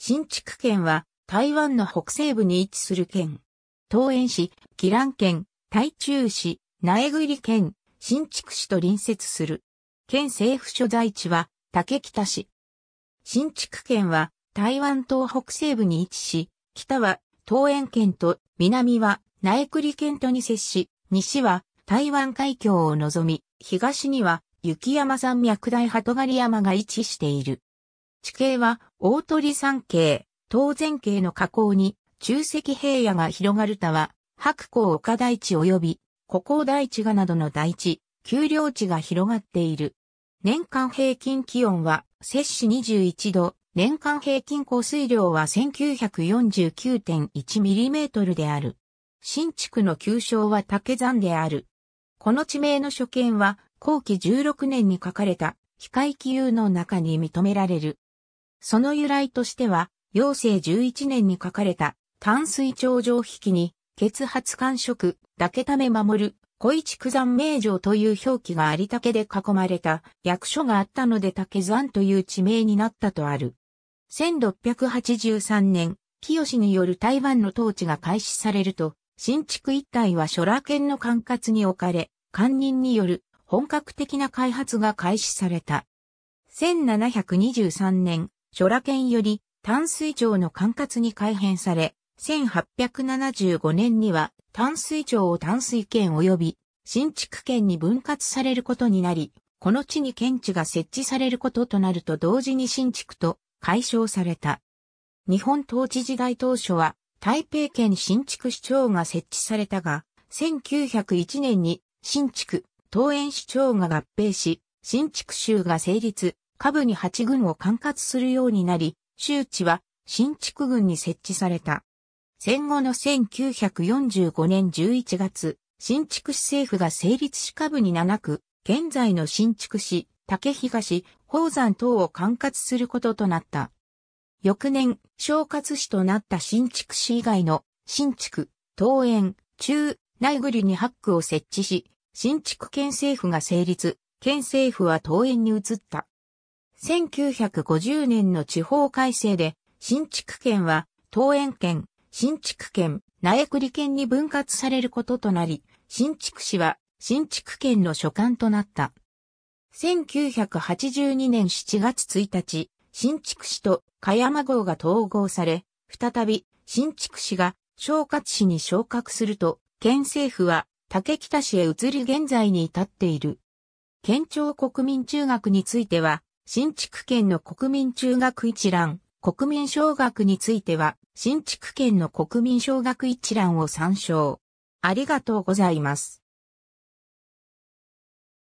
新築県は台湾の北西部に位置する県。桃園市、宜蘭県、台中市、苗栗県、新築市と隣接する。県政府所在地は竹北市。新築県は台湾東北西部に位置し、北は桃園県と南は苗栗県とに接し、西は台湾海峡を望み、東には雪山山脈大鳩狩山が位置している。地形は大鳥山系、東前系の河口に中石平野が広がるたは、白光丘大地及び、古港大地がなどの大地、丘陵地が広がっている。年間平均気温は、摂氏21度、年間平均降水量は 1949.1mm である。新築の旧称は竹山である。この地名の所見は、後期16年に書かれた、非回気有の中に認められる。その由来としては、陽性11年に書かれた、淡水頂上引きに、血発感触、だけため守る、小市九山名城という表記があり竹で囲まれた役所があったので竹山という地名になったとある。1683年、清による台湾の統治が開始されると、新築一帯は諸羅県の管轄に置かれ、官人による本格的な開発が開始された。1723年、諸羅県より淡水町の管轄に改変され、1875年には淡水町を淡水県及び新築県に分割されることになり、この地に県地が設置されることとなると同時に新築と解消された。日本統治時代当初は台北県新築市長が設置されたが、1901年に新築、東園市長が合併し、新築州が成立、下部に八軍を管轄するようになり、周知は新築軍に設置された。戦後の1945年11月、新築市政府が成立し下部に7区、現在の新築市、竹東、宝山等を管轄することとなった。翌年、小活市となった新築市以外の新築、東園、中、内ぐりにッ区を設置し、新築県政府が成立、県政府は東園に移った。1950年の地方改正で、新築県は、東園県、新築県、苗栗県に分割されることとなり、新築市は、新築県の所管となった。1982年7月1日、新築市と香山号が統合され、再び、新築市が、昇格市に昇格すると、県政府は、竹北市へ移り現在に至っている。県庁国民中学については、新築県の国民中学一覧、国民小学については、新築県の国民小学一覧を参照。ありがとうございます。